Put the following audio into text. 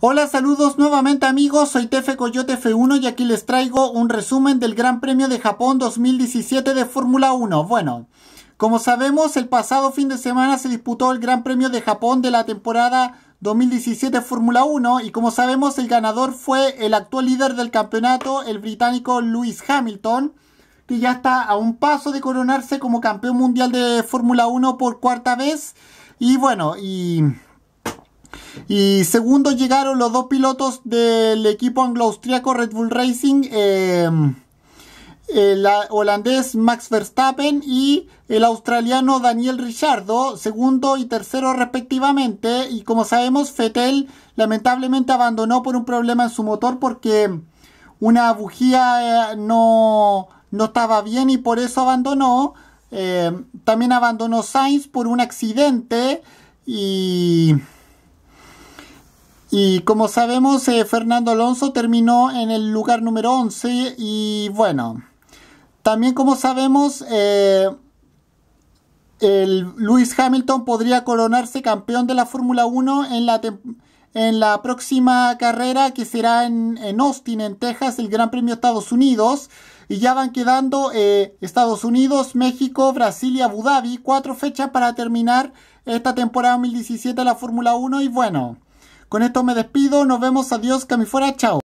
Hola, saludos nuevamente amigos, soy Tefe Coyote F1 y aquí les traigo un resumen del Gran Premio de Japón 2017 de Fórmula 1. Bueno, como sabemos, el pasado fin de semana se disputó el Gran Premio de Japón de la temporada 2017 Fórmula 1 y como sabemos el ganador fue el actual líder del campeonato, el británico Lewis Hamilton, que ya está a un paso de coronarse como campeón mundial de Fórmula 1 por cuarta vez. Y bueno, y y segundo llegaron los dos pilotos del equipo anglo-austriaco Red Bull Racing, em, el holandés Max Verstappen y el australiano Daniel Ricciardo. segundo y tercero respectivamente. Y como sabemos, Fettel lamentablemente abandonó por un problema en su motor porque una bujía eh, no, no estaba bien y por eso abandonó. Em, también abandonó Sainz por un accidente y y como sabemos, eh, Fernando Alonso terminó en el lugar número 11 y bueno, también como sabemos, eh, el Lewis Hamilton podría coronarse campeón de la Fórmula 1 en la, en la próxima carrera que será en, Austin, en Texas, el Gran Premio Estados Unidos. Y ya van quedando eh, Estados Unidos, México, Brasil y Abu Dhabi. Cuatro fechas para terminar esta temporada 2017 de la Fórmula 1 y bueno. Con esto me despido, nos vemos, adiós, que fuera, chao.